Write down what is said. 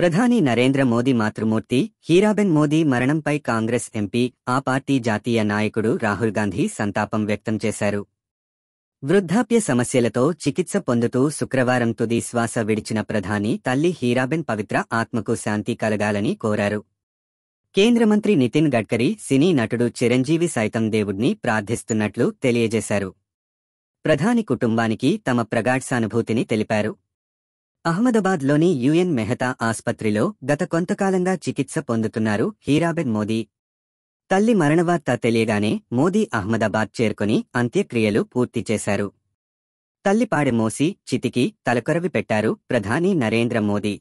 ప్రధాని నరేంద్ర మోదీ మాతృమూర్తి హీరాబెన్ మోదీ మరణంపై కాంగ్రెస్ ఎంపీ ఆ పార్టీ జాతీయ నాయకుడు రాహుల్ గాంధీ సంతాపం వ్యక్తం చేశారు వృద్ధాప్య సమస్యలతో చికిత్స పొందుతూ శుక్రవారం తుది శ్వాస విడిచిన ప్రధాని తల్లి హీరాబెన్ పవిత్ర ఆత్మకు శాంతి కలగాలని కోరారు కేంద్రమంత్రి నితిన్ గడ్కరీ సినీ నటుడు చిరంజీవి సైతం దేవుడిని ప్రార్థిస్తున్నట్లు తెలియజేశారు ప్రధాని కుటుంబానికి తమ ప్రగాఢ సానుభూతిని తెలిపారు అహ్మదాబాద్లోని యుఎన్ మెహతా ఆస్పత్రిలో గత కొంతకాలంగా చికిత్స పొందుతున్నారు హీరాబెన్ మోదీ తల్లి మరణవార్త తెలియగానే మోదీ అహ్మదాబాద్ చేరుకుని అంత్యక్రియలు పూర్తి చేశారు తల్లిపాడి మోసి చితికి తలకొరవి పెట్టారు ప్రధాని నరేంద్ర మోదీ